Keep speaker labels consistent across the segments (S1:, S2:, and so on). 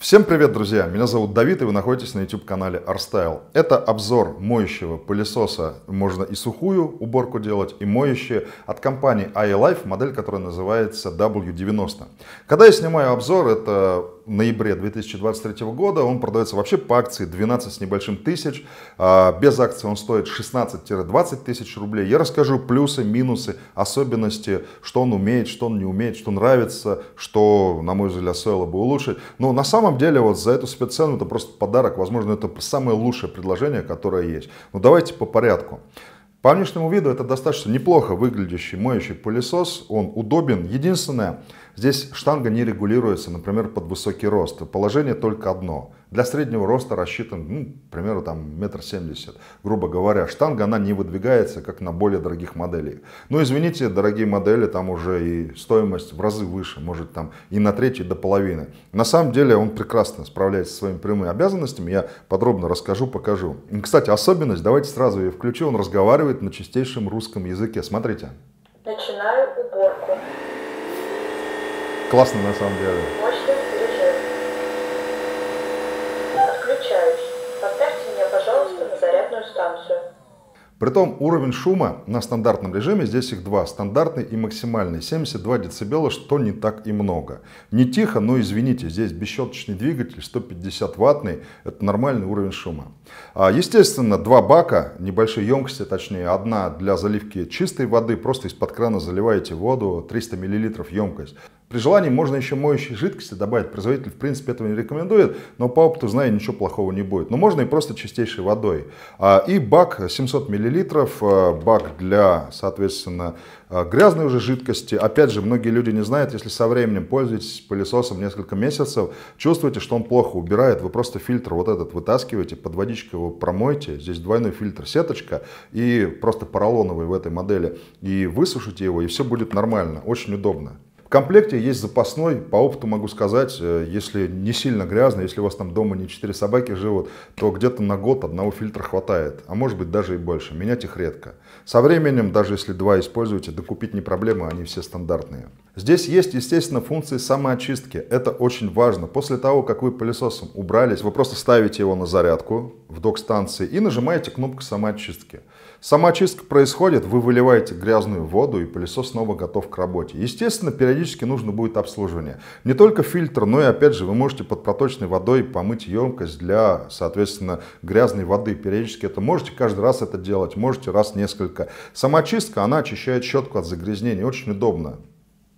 S1: Всем привет, друзья! Меня зовут Давид, и вы находитесь на YouTube-канале ArtStyle. Это обзор моющего пылесоса, можно и сухую уборку делать, и моющие от компании iLife, модель, которая называется W90. Когда я снимаю обзор, это ноябре 2023 года. Он продается вообще по акции 12 с небольшим тысяч. А, без акции он стоит 16-20 тысяч рублей. Я расскажу плюсы, минусы, особенности, что он умеет, что он не умеет, что нравится, что, на мой взгляд, стоило бы улучшить. Но на самом деле вот за эту спеццену это просто подарок. Возможно, это самое лучшее предложение, которое есть. Но давайте по порядку. По внешнему виду это достаточно неплохо выглядящий моющий пылесос, он удобен. Единственное, здесь штанга не регулируется, например, под высокий рост. Положение только одно – для среднего роста рассчитан, ну, к там метр семьдесят. Грубо говоря, штанга, она не выдвигается, как на более дорогих моделей. Но извините, дорогие модели, там уже и стоимость в разы выше, может там и на треть, до половины. На самом деле он прекрасно справляется со своими прямыми обязанностями, я подробно расскажу, покажу. Кстати, особенность, давайте сразу ее включу, он разговаривает на чистейшем русском языке, смотрите. Начинаю уборку. Классно на самом деле. зарядную станцию. Притом уровень шума на стандартном режиме, здесь их два, стандартный и максимальный, 72 дБ, что не так и много. Не тихо, но извините, здесь бесщеточный двигатель, 150 ваттный, это нормальный уровень шума. А, естественно, два бака, небольшие емкости, точнее, одна для заливки чистой воды, просто из-под крана заливаете воду, 300 мл емкость. При желании можно еще моющие жидкости добавить. Производитель, в принципе, этого не рекомендует, но по опыту знаю, ничего плохого не будет. Но можно и просто чистейшей водой. А, и бак 700 мл, а, бак для, соответственно, а, грязной уже жидкости. Опять же, многие люди не знают, если со временем пользуетесь пылесосом несколько месяцев, чувствуете, что он плохо убирает, вы просто фильтр вот этот вытаскиваете, под водичкой его промойте, здесь двойной фильтр, сеточка и просто поролоновый в этой модели, и высушите его, и все будет нормально, очень удобно комплекте есть запасной, по опыту могу сказать, э, если не сильно грязно, если у вас там дома не 4 собаки живут, то где-то на год одного фильтра хватает, а может быть даже и больше. Менять их редко. Со временем, даже если два используете, докупить не проблема, они все стандартные. Здесь есть, естественно, функции самоочистки. Это очень важно. После того, как вы пылесосом убрались, вы просто ставите его на зарядку в док-станции и нажимаете кнопку самоочистки. Сама чистка происходит, вы выливаете грязную воду и пылесос снова готов к работе. Естественно, периодически нужно будет обслуживание. Не только фильтр, но и опять же вы можете под проточной водой помыть емкость для, соответственно, грязной воды. Периодически это можете каждый раз это делать, можете раз несколько. Сама чистка, она очищает щетку от загрязнений, очень удобно.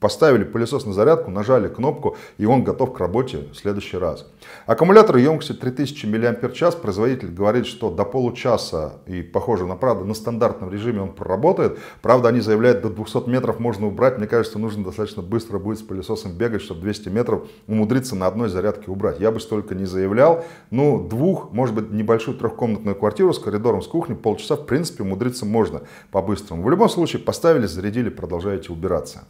S1: Поставили пылесос на зарядку, нажали кнопку, и он готов к работе в следующий раз. Аккумулятор емкостью 3000 мАч. Производитель говорит, что до получаса, и похоже на правду, на стандартном режиме он проработает. Правда, они заявляют, до 200 метров можно убрать. Мне кажется, нужно достаточно быстро будет с пылесосом бегать, чтобы 200 метров умудриться на одной зарядке убрать. Я бы столько не заявлял. Ну, двух, может быть, небольшую трехкомнатную квартиру с коридором, с кухней, полчаса, в принципе, умудриться можно по-быстрому. В любом случае, поставили, зарядили, продолжаете убираться.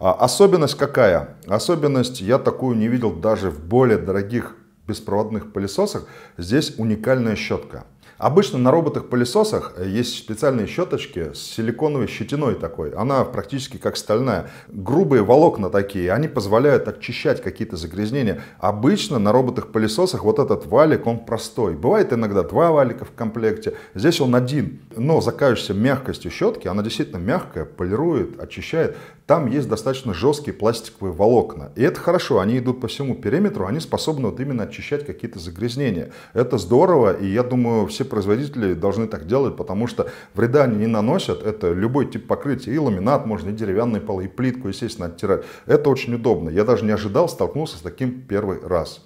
S1: А особенность какая? Особенность я такую не видел даже в более дорогих беспроводных пылесосах. Здесь уникальная щетка. Обычно на роботах-пылесосах э, есть специальные щеточки с силиконовой щетиной такой. Она практически как стальная. Грубые волокна такие, они позволяют очищать какие-то загрязнения. Обычно на роботах-пылесосах вот этот валик, он простой. Бывает иногда два валика в комплекте, здесь он один. Но закажешься мягкостью щетки, она действительно мягкая, полирует, очищает там есть достаточно жесткие пластиковые волокна. И это хорошо, они идут по всему периметру, они способны вот именно очищать какие-то загрязнения. Это здорово, и я думаю, все производители должны так делать, потому что вреда они не наносят. Это любой тип покрытия, и ламинат можно, и деревянный пол, и плитку, естественно, оттирать. Это очень удобно. Я даже не ожидал, столкнуться с таким первый раз.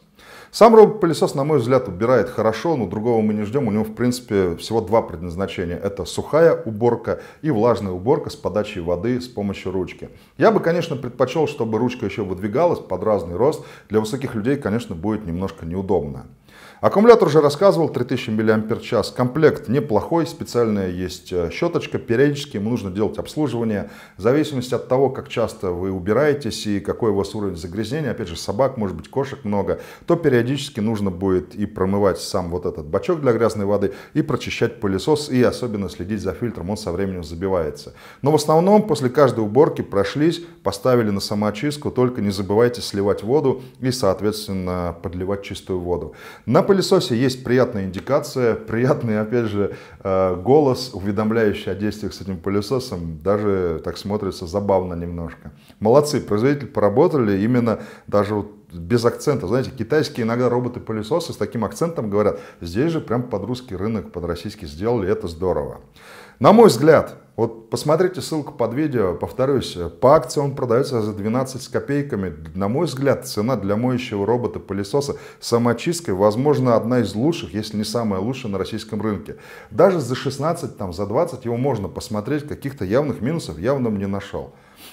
S1: Сам робот-пылесос, на мой взгляд, убирает хорошо, но другого мы не ждем. У него, в принципе, всего два предназначения. Это сухая уборка и влажная уборка с подачей воды с помощью ручки. Я бы, конечно, предпочел, чтобы ручка еще выдвигалась под разный рост. Для высоких людей, конечно, будет немножко неудобно. Аккумулятор уже рассказывал, 3000 мАч. Комплект неплохой, специальная есть э, щеточка. Периодически ему нужно делать обслуживание. В зависимости от того, как часто вы убираетесь и какой у вас уровень загрязнения. Опять же, собак, может быть, кошек много. То периодически нужно будет и промывать сам вот этот бачок для грязной воды, и прочищать пылесос, и особенно следить за фильтром. Он со временем забивается. Но в основном после каждой уборки прошлись, поставили на самоочистку. Только не забывайте сливать воду и, соответственно, подливать чистую воду. На пылесосе есть приятная индикация, приятный, опять же, э, голос, уведомляющий о действиях с этим пылесосом, даже так смотрится забавно немножко. Молодцы, производители поработали именно даже вот без акцента. Знаете, китайские иногда роботы-пылесосы с таким акцентом говорят, здесь же прям под русский рынок, под российский сделали, это здорово. На мой взгляд, вот посмотрите ссылку под видео, повторюсь, по акции он продается за 12 с копейками. На мой взгляд, цена для моющего робота-пылесоса с самочисткой, возможно, одна из лучших, если не самая лучшая на российском рынке. Даже за 16, там, за 20 его можно посмотреть, каких-то явных минусов явно не нашел.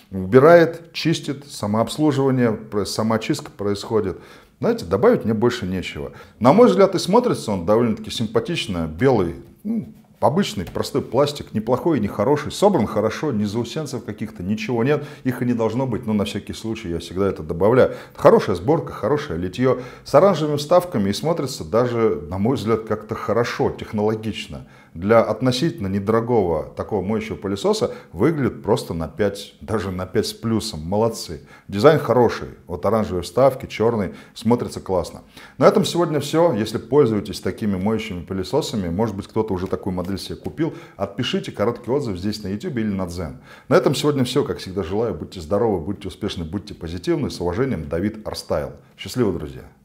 S1: Убирает, чистит, самообслуживание, самочистка происходит. Знаете, добавить мне больше нечего. На мой взгляд, и смотрится он довольно-таки симпатично, белый, ну, Обычный, простой пластик, неплохой и нехороший, собран хорошо, ни заусенцев каких-то, ничего нет, их и не должно быть, но на всякий случай я всегда это добавляю. Хорошая сборка, хорошее литье, с оранжевыми вставками и смотрится даже, на мой взгляд, как-то хорошо, технологично для относительно недорогого такого моющего пылесоса выглядит просто на 5, даже на 5 с плюсом. Молодцы. Дизайн хороший. Вот оранжевые вставки, черный. Смотрится классно. На этом сегодня все. Если пользуетесь такими моющими пылесосами, может быть кто-то уже такую модель себе купил, отпишите короткий отзыв здесь на YouTube или на Дзен. На этом сегодня все. Как всегда желаю, будьте здоровы, будьте успешны, будьте позитивны. С уважением, Давид Арстайл. Счастливо, друзья!